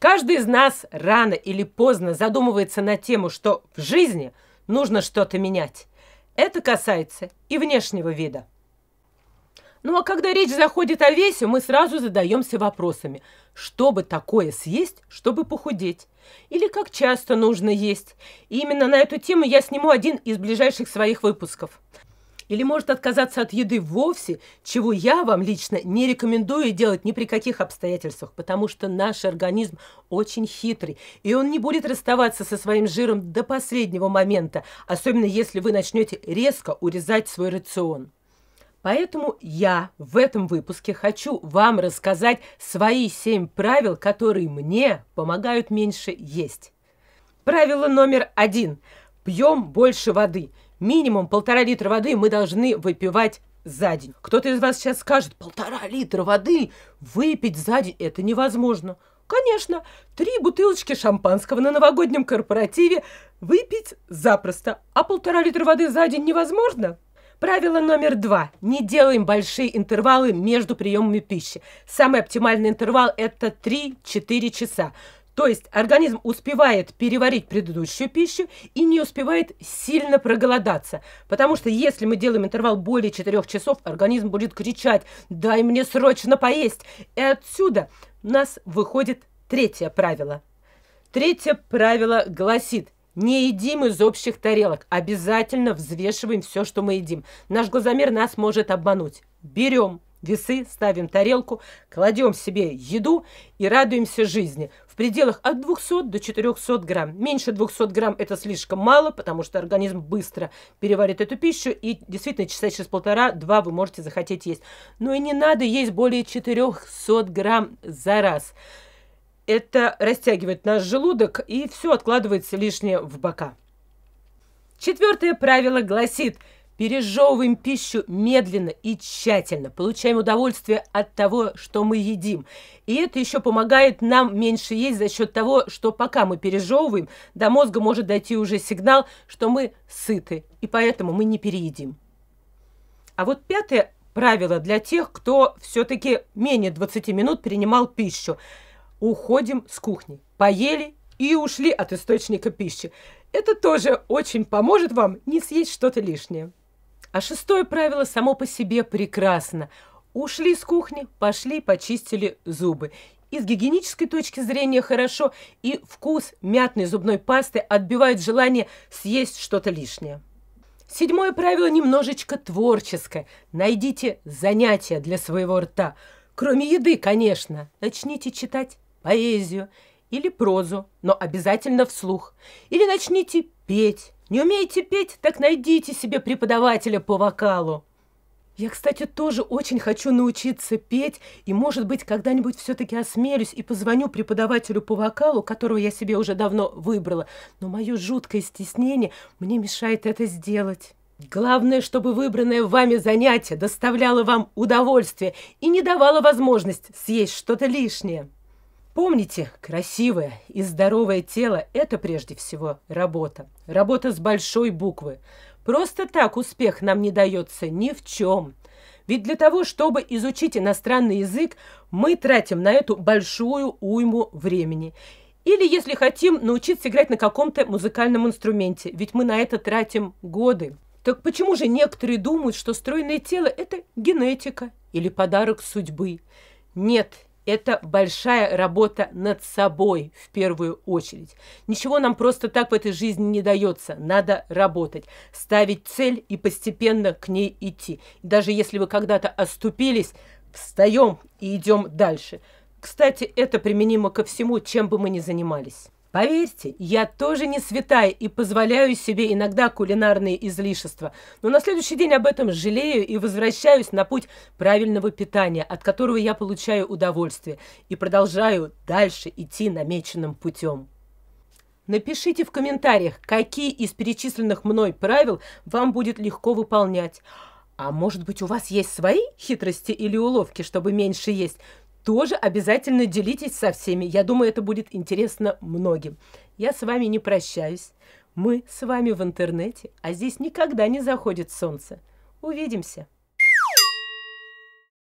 Каждый из нас рано или поздно задумывается на тему, что в жизни нужно что-то менять. Это касается и внешнего вида. Ну а когда речь заходит о весе, мы сразу задаемся вопросами, что бы такое съесть, чтобы похудеть? Или как часто нужно есть? И именно на эту тему я сниму один из ближайших своих выпусков – или может отказаться от еды вовсе, чего я вам лично не рекомендую делать ни при каких обстоятельствах, потому что наш организм очень хитрый, и он не будет расставаться со своим жиром до последнего момента, особенно если вы начнете резко урезать свой рацион. Поэтому я в этом выпуске хочу вам рассказать свои семь правил, которые мне помогают меньше есть. Правило номер один. Пьем больше воды – Минимум полтора литра воды мы должны выпивать за день. Кто-то из вас сейчас скажет, полтора литра воды выпить за день – это невозможно. Конечно, три бутылочки шампанского на новогоднем корпоративе выпить запросто, а полтора литра воды за день невозможно. Правило номер два. Не делаем большие интервалы между приемами пищи. Самый оптимальный интервал – это 3-4 часа. То есть организм успевает переварить предыдущую пищу и не успевает сильно проголодаться. Потому что если мы делаем интервал более 4 часов, организм будет кричать «дай мне срочно поесть». И отсюда у нас выходит третье правило. Третье правило гласит не едим из общих тарелок. Обязательно взвешиваем все, что мы едим. Наш глазомер нас может обмануть. Берем весы, ставим тарелку, кладем себе еду и радуемся жизни пределах от 200 до 400 грамм. Меньше 200 грамм это слишком мало, потому что организм быстро переварит эту пищу, и действительно часа через полтора-два вы можете захотеть есть. Но и не надо есть более 400 грамм за раз. Это растягивает наш желудок, и все откладывается лишнее в бока. Четвертое правило гласит – Пережевываем пищу медленно и тщательно, получаем удовольствие от того, что мы едим. И это еще помогает нам меньше есть за счет того, что пока мы пережевываем, до мозга может дойти уже сигнал, что мы сыты, и поэтому мы не переедим. А вот пятое правило для тех, кто все-таки менее 20 минут принимал пищу. Уходим с кухни. Поели и ушли от источника пищи. Это тоже очень поможет вам не съесть что-то лишнее. А шестое правило само по себе прекрасно. Ушли из кухни, пошли, почистили зубы. И с гигиенической точки зрения хорошо, и вкус мятной зубной пасты отбивает желание съесть что-то лишнее. Седьмое правило немножечко творческое. Найдите занятия для своего рта. Кроме еды, конечно. Начните читать поэзию или прозу, но обязательно вслух. Или начните петь не умеете петь, так найдите себе преподавателя по вокалу. Я, кстати, тоже очень хочу научиться петь, и, может быть, когда-нибудь все-таки осмелюсь и позвоню преподавателю по вокалу, которого я себе уже давно выбрала. Но мое жуткое стеснение мне мешает это сделать. Главное, чтобы выбранное вами занятие доставляло вам удовольствие и не давало возможность съесть что-то лишнее. Помните, красивое и здоровое тело – это прежде всего работа. Работа с большой буквы. Просто так успех нам не дается ни в чем. Ведь для того, чтобы изучить иностранный язык, мы тратим на эту большую уйму времени. Или, если хотим, научиться играть на каком-то музыкальном инструменте, ведь мы на это тратим годы. Так почему же некоторые думают, что стройное тело – это генетика или подарок судьбы? Нет, это большая работа над собой в первую очередь. Ничего нам просто так в этой жизни не дается. Надо работать, ставить цель и постепенно к ней идти. Даже если вы когда-то оступились, встаем и идем дальше. Кстати, это применимо ко всему, чем бы мы ни занимались. Поверьте, я тоже не святая и позволяю себе иногда кулинарные излишества, но на следующий день об этом жалею и возвращаюсь на путь правильного питания, от которого я получаю удовольствие и продолжаю дальше идти намеченным путем. Напишите в комментариях, какие из перечисленных мной правил вам будет легко выполнять. А может быть, у вас есть свои хитрости или уловки, чтобы меньше есть? тоже обязательно делитесь со всеми. Я думаю, это будет интересно многим. Я с вами не прощаюсь. Мы с вами в интернете, а здесь никогда не заходит солнце. Увидимся!